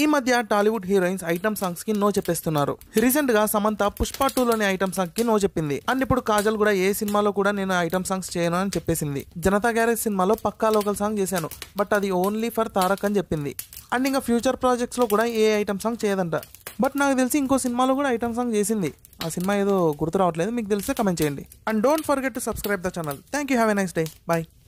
ఈ మధ్య Tollywood heroines item songs కి నో చెప్పేస్తున్నారు రీసెంట్ గా సమంత పుష్ప టూ లోని ఐటమ్ సాంగ్ కి నో చెప్పింది అండ్ ఇప్పుడు కాజల్ కూడా ఏ సినిమాలో కూడా నేను ఐటమ్ సాంగ్స్ చేయను అని చెప్పేసింది జనతా గ్యారేజ్ సినిమాలో పక్కా లోకల్ సాంగ్ చేశాను బట్ అది ఓన్లీ ఫర్ తారక్ అని చెప్పింది అండ్ ఇంకా ఫ్యూచర్ ప్రాజెక్ట్స్ లో కూడా ఏ ఐటమ్ సాంగ్ చేయదంట బట్ నాకు తెలిసి ఇంకో సినిమాలో కూడా ఐటమ్ సాంగ్ చేసింది ఆ సినిమా ఏదో గుర్తు రావట్లేదు మీకు తెలిస్తే కమెంట్ చేయండి and don't forget to subscribe the channel thank you have a nice day bye